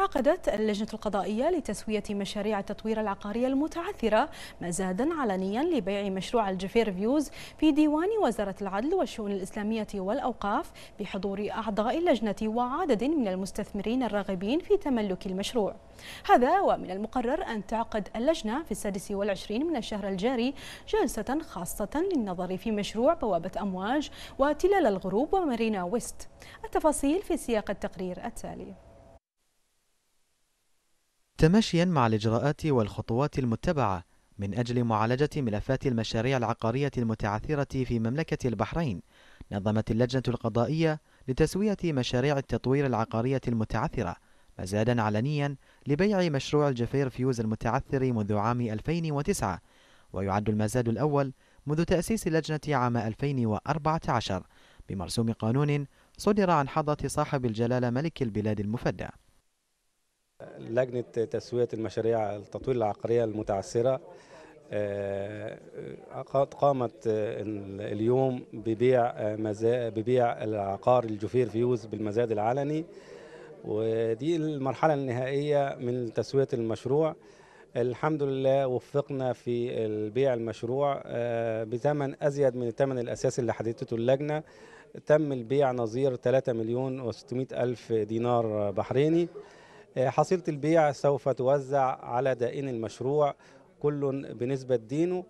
عقدت اللجنة القضائية لتسوية مشاريع التطوير العقاري المتعثرة مزادا علنيا لبيع مشروع الجفير فيوز في ديوان وزارة العدل والشؤون الإسلامية والأوقاف بحضور أعضاء اللجنة وعدد من المستثمرين الراغبين في تملك المشروع هذا ومن المقرر أن تعقد اللجنة في السادس والعشرين من الشهر الجاري جلسة خاصة للنظر في مشروع بوابة أمواج وتلال الغروب ومارينا ويست التفاصيل في سياق التقرير التالي تماشيا مع الإجراءات والخطوات المتبعة من أجل معالجة ملفات المشاريع العقارية المتعثرة في مملكة البحرين نظمت اللجنة القضائية لتسوية مشاريع التطوير العقارية المتعثرة مزادا علنيا لبيع مشروع الجفير فيوز المتعثر منذ عام 2009 ويعد المزاد الأول منذ تأسيس اللجنة عام 2014 بمرسوم قانون صدر عن حظة صاحب الجلالة ملك البلاد المفدى لجنه تسويه المشاريع التطوير العقاريه المتعثره آه، قد قامت آه، اليوم ببيع آه، ببيع العقار الجوفير فيوز بالمزاد العلني ودي المرحله النهائيه من تسويه المشروع الحمد لله وفقنا في البيع المشروع بثمن ازيد من الثمن الاساسي اللي حددته اللجنه تم البيع نظير 3 مليون و600 الف دينار بحريني حصيلة البيع سوف توزع على دائن المشروع كل بنسبة دينه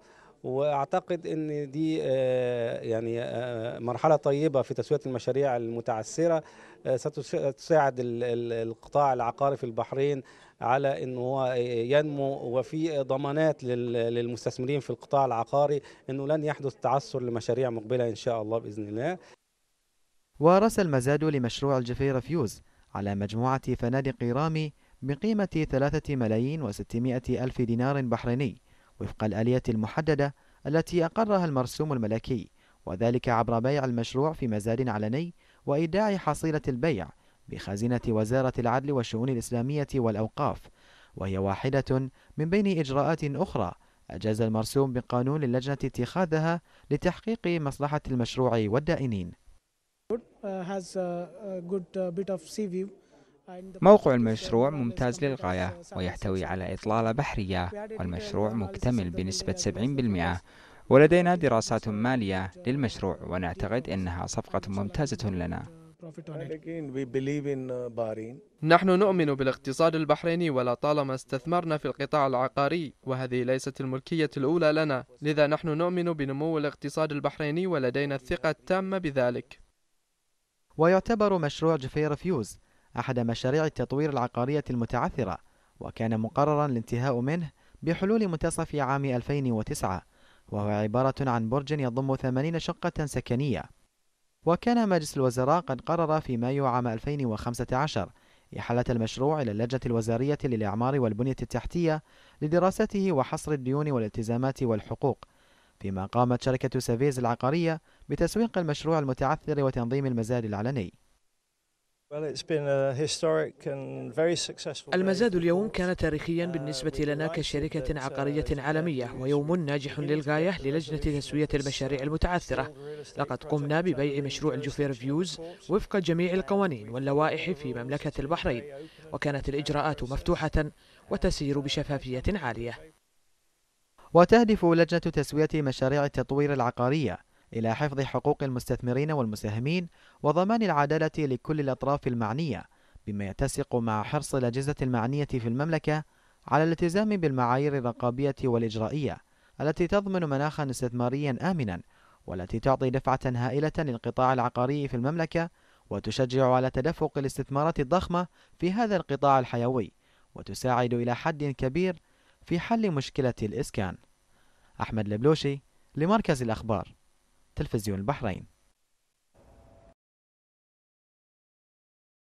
واعتقد ان دي آه، يعني آه، مرحله طيبه في تسويه المشاريع المتعثره آه، ستساعد القطاع العقاري في البحرين على ان هو ينمو وفي ضمانات للمستثمرين في القطاع العقاري انه لن يحدث تعثر لمشاريع مقبله ان شاء الله باذن الله ورث المزاد لمشروع الجفيرة فيوز على مجموعة فنادق رامي بقيمة ثلاثة ملايين وستمائة ألف دينار بحريني وفق الآلية المحددة التي أقرها المرسوم الملكي وذلك عبر بيع المشروع في مزاد علني وإيداع حصيلة البيع بخزينة وزارة العدل والشؤون الإسلامية والأوقاف وهي واحدة من بين إجراءات أخرى أجاز المرسوم بقانون اللجنة اتخاذها لتحقيق مصلحة المشروع والدائنين Uh, uh, uh, موقع المشروع ممتاز للغاية ويحتوي على إطلالة بحرية والمشروع مكتمل بنسبة 70% ولدينا دراسات مالية للمشروع ونعتقد أنها صفقة ممتازة لنا نحن نؤمن بالاقتصاد البحريني ولطالما استثمرنا في القطاع العقاري وهذه ليست الملكية الأولى لنا لذا نحن نؤمن بنمو الاقتصاد البحريني ولدينا الثقة التامة بذلك ويعتبر مشروع جفير فيوز أحد مشاريع التطوير العقارية المتعثرة وكان مقررا الانتهاء منه بحلول منتصف عام 2009 وهو عبارة عن برج يضم 80 شقة سكنية وكان مجلس الوزراء قد قرر في مايو عام 2015 إحالة المشروع إلى اللجنة الوزارية للإعمار والبنية التحتية لدراسته وحصر الديون والالتزامات والحقوق فيما قامت شركة سافيز العقارية بتسويق المشروع المتعثر وتنظيم المزاد العلني المزاد اليوم كان تاريخيا uh, بالنسبة لنا كشركة uh, عقارية عالمية ويوم ناجح للغاية للجنة تسوية المشاريع المتعثرة لقد قمنا ببيع مشروع الجوفير فيوز وفق جميع القوانين واللوائح في مملكة البحرين وكانت الإجراءات مفتوحة وتسير بشفافية عالية وتهدف لجنة تسوية مشاريع التطوير العقارية إلى حفظ حقوق المستثمرين والمساهمين وضمان العدالة لكل الأطراف المعنية بما يتسق مع حرص الأجهزة المعنية في المملكة على الالتزام بالمعايير الرقابية والإجرائية التي تضمن مناخا استثماريا آمنا والتي تعطي دفعة هائلة للقطاع العقاري في المملكة وتشجع على تدفق الاستثمارات الضخمة في هذا القطاع الحيوي وتساعد إلى حد كبير في حل مشكلة الإسكان أحمد البلوشي لمركز الأخبار تلفزيون البحرين